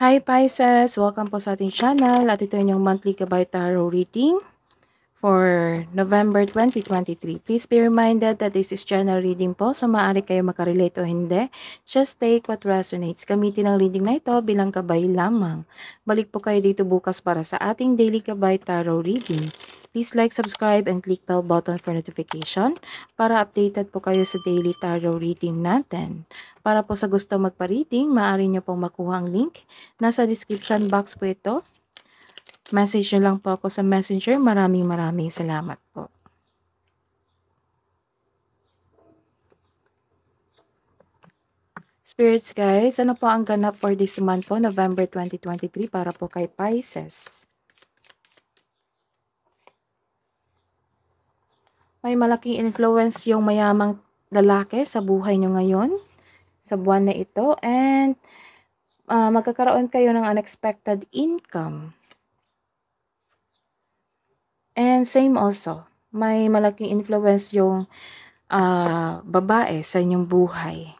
Hi Pisces! Welcome po sa ating channel at ito yung monthly Gabay Tarot reading for November 2023. Please be reminded that this is channel reading po so maaari kayo makarelate o hindi. Just take what resonates. Gamitin ang reading na ito bilang gabay lamang. Balik po kayo dito bukas para sa ating daily Gabay Tarot reading. Please like, subscribe, and click bell button for notification para updated po kayo sa daily tarot reading natin. Para po sa gusto magpa-reading, maaari nyo pong makuha ang link. Nasa description box po ito. Message nyo lang po ako sa messenger. Maraming maraming salamat po. Spirits guys, ano po ang ganap for this month po, November 2023 para po kay Pisces? may malaking influence yung mayamang lalaki sa buhay nyo ngayon, sa buwan na ito, and uh, magkakaroon kayo ng unexpected income. And same also, may malaking influence yung uh, babae sa inyong buhay.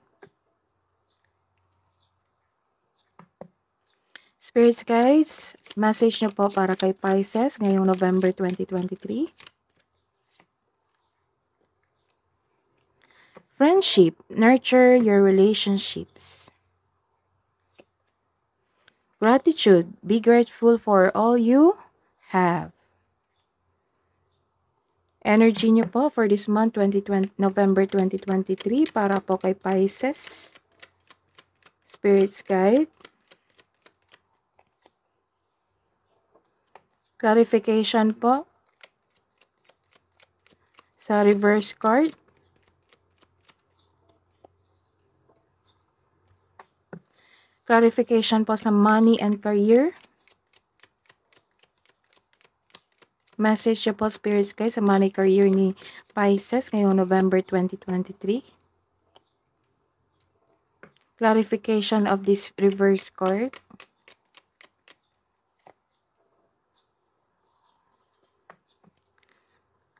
Spirits guys, message nyo po para kay Pisces ngayong November 2023. Friendship, nurture your relationships. Gratitude, be grateful for all you have. Energy nyo po for this month, 2020, November 2023, para po kay Pisces, Spirit's Guide. Clarification po sa reverse card. Clarification po sa money and career. Message siya po spirits guys sa money career ni Pisces ngayong November 2023. Clarification of this reverse card.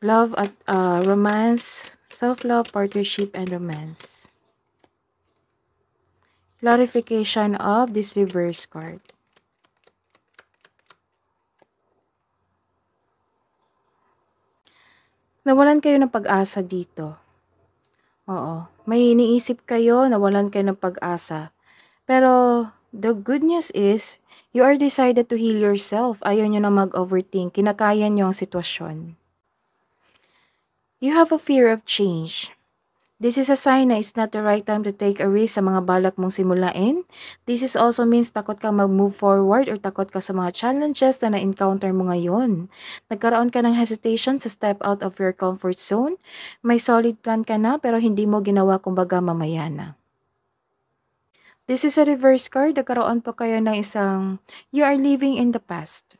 Love at uh, romance, self-love, partnership, and romance. clarification of this reverse card. Nawalan kayo ng pag-asa dito. Oo. May iniisip kayo, nawalan kayo ng pag-asa. Pero, the good news is, you are decided to heal yourself. Ayaw nyo na mag-overthink. Kinakaya nyo ang sitwasyon. You have a fear of change. This is a sign na it's not the right time to take a risk sa mga balak mong simulain. This is also means takot ka mag-move forward or takot ka sa mga challenges na na-encounter mo ngayon. Nagkaroon ka ng hesitation to step out of your comfort zone. May solid plan ka na pero hindi mo ginawa kumbaga mamaya na. This is a reverse card. Nagkaroon po kayo ng isang you are living in the past.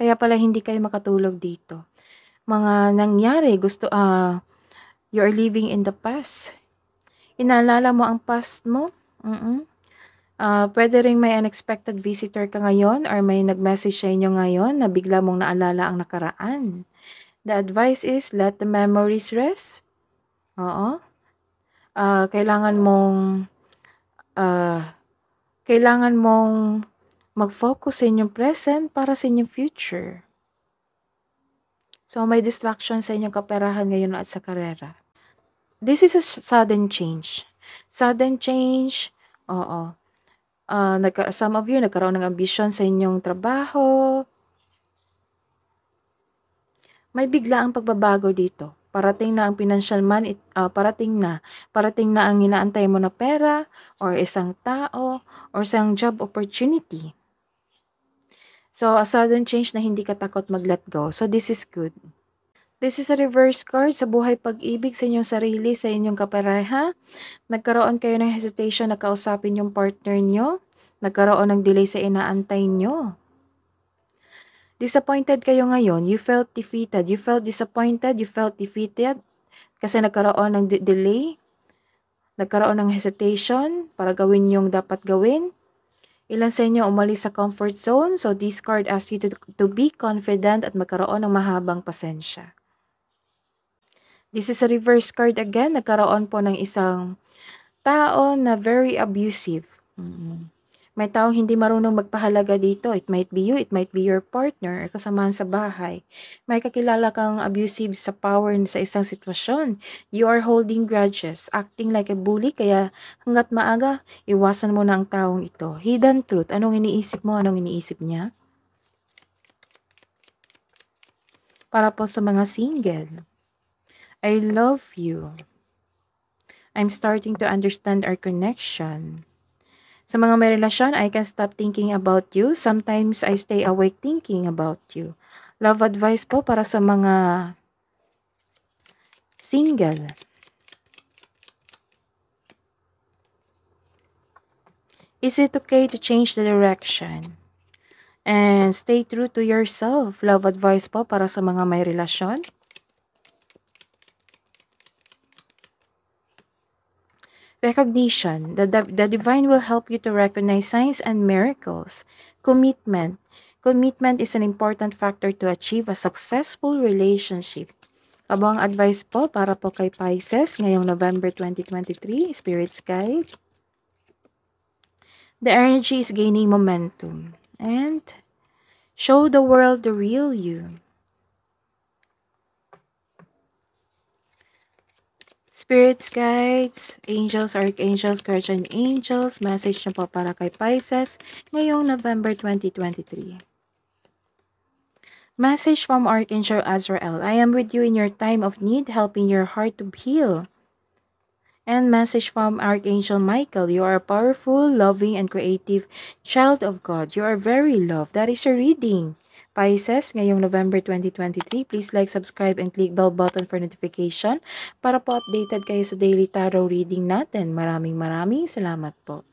Kaya pala hindi kayo makatulog dito. Mga nangyari, gusto, ah, uh, You are living in the past. Inaalala mo ang past mo? Mm -mm. Uh, pwede rin may unexpected visitor ka ngayon or may nag-message sa inyo ngayon na bigla mong naalala ang nakaraan. The advice is let the memories rest. Oo. Uh, kailangan mong uh, kailangan mong mag-focus sa inyong present para sa inyong future. So, may distraction sa inyong kaperahan ngayon at sa karera this is a sudden change. Sudden change, oo. Uh, nagka, some of you nagkaroon ng ambition sa inyong trabaho. May bigla ang pagbabago dito. Parating na ang financial man, uh, parating na. Parating na ang inaantay mo na pera, or isang tao, or isang job opportunity. So, a sudden change na hindi ka takot mag-let go. So, this is good. This is a reverse card sa buhay pag-ibig sa inyong sarili, sa inyong kapareha. Nagkaroon kayo ng hesitation na kausapin yung partner nyo. Nagkaroon ng delay sa inaantay nyo. Disappointed kayo ngayon. You felt defeated. You felt disappointed. You felt defeated. Kasi nagkaroon ng de delay. Nagkaroon ng hesitation para gawin yung dapat gawin. Ilan sa inyo umalis sa comfort zone. So this card asks you to, to be confident at magkaroon ng mahabang pasensya. This is a reverse card again. Nagkaroon po ng isang tao na very abusive. Mm-hmm. May tao hindi marunong magpahalaga dito. It might be you, it might be your partner, or kasamahan sa bahay. May kakilala kang abusive sa power sa isang sitwasyon. You are holding grudges, acting like a bully, kaya hanggat maaga, iwasan mo na ang taong ito. Hidden truth, anong iniisip mo, anong iniisip niya? Para po sa mga single. I love you. I'm starting to understand our connection. Sa mga may relasyon, I can stop thinking about you. Sometimes I stay awake thinking about you. Love advice po para sa mga single. Is it okay to change the direction? And stay true to yourself. Love advice po para sa mga may relasyon. Recognition. The, the divine will help you to recognize signs and miracles. Commitment. Commitment is an important factor to achieve a successful relationship. Abo advice po para po kay Pisces ngayong November 2023, Spirit's Guide. The energy is gaining momentum. And show the world the real you. Spirits, guides, angels, archangels, guardian angels, message na po para kay Pisces ngayong November 2023. Message from Archangel Azrael, I am with you in your time of need, helping your heart to heal. And message from Archangel Michael, you are a powerful, loving, and creative child of God. You are very loved. That is your reading. Pisces, ngayong November 2023, please like, subscribe, and click bell button for notification para po updated kayo sa daily tarot reading natin. Maraming maraming salamat po.